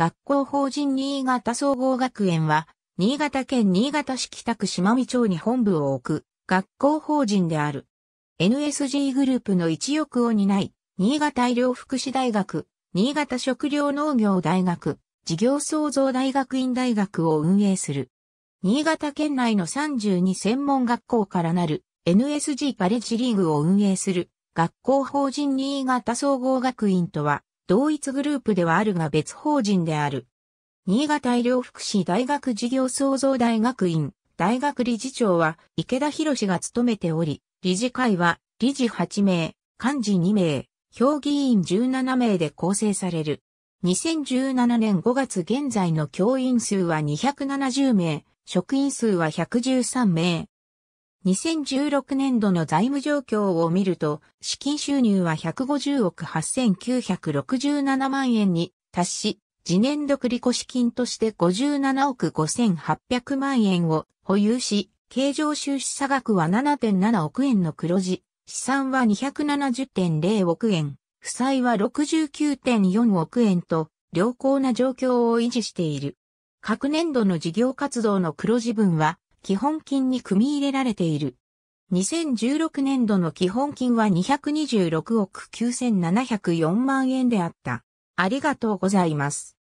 学校法人新潟総合学園は、新潟県新潟市北区島見町に本部を置く、学校法人である。NSG グループの一翼を担い、新潟医療福祉大学、新潟食料農業大学、事業創造大学院大学を運営する。新潟県内の32専門学校からなる NSG パレッジリーグを運営する学校法人新潟総合学院とは同一グループではあるが別法人である。新潟医療福祉大学事業創造大学院、大学理事長は池田博が務めており、理事会は理事8名、幹事2名、評議員17名で構成される。2017年5月現在の教員数は270名、職員数は113名、2016年度の財務状況を見ると、資金収入は150億8967万円に達し、次年度繰越金として57億5800万円を保有し、経常収支差額は7.7億円の黒字、資産は270.0億円、負債は69.4億円と、良好な状況を維持している。各年度の事業活動の黒字分は基本金に組み入れられている。2016年度の基本金は226億9704万円であった。ありがとうございます。